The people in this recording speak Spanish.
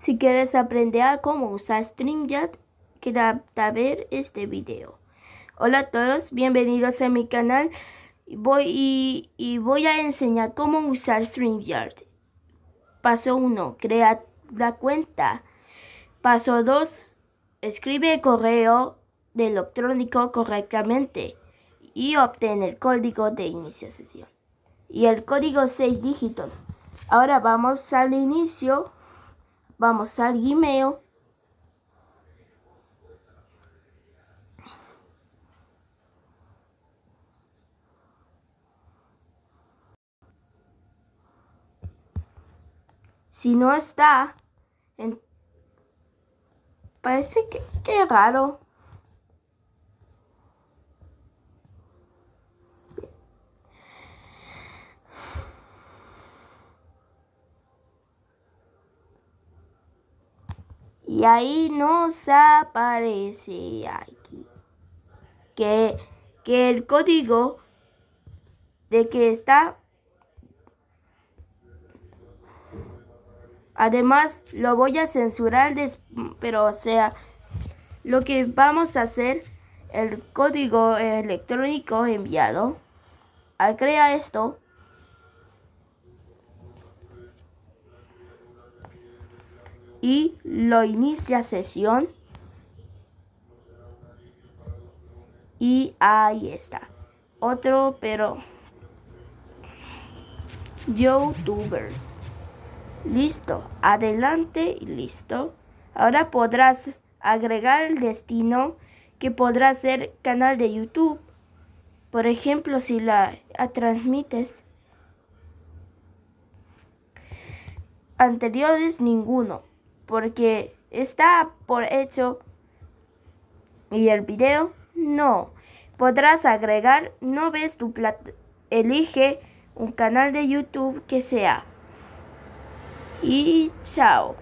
Si quieres aprender a cómo usar StreamYard, queda a ver este video. Hola a todos, bienvenidos a mi canal. Voy y, voy a enseñar cómo usar StreamYard. Paso 1. Crea la cuenta. Paso 2. Escribe el correo electrónico correctamente y obtén el código de inicio sesión. Y el código 6 dígitos. Ahora vamos al inicio. Vamos al Gmail. Si no está, en... parece que, que raro. Y ahí nos aparece aquí que, que el código de que está. Además, lo voy a censurar, pero o sea, lo que vamos a hacer, el código electrónico enviado, al ah, esto, y lo inicia sesión. Y ahí está. Otro, pero... YouTubers. Listo. Adelante listo. Ahora podrás agregar el destino que podrá ser canal de YouTube. Por ejemplo, si la transmites. Anteriores ninguno porque está por hecho y el video no. Podrás agregar, no ves tu plata, elige un canal de YouTube que sea. Y chao.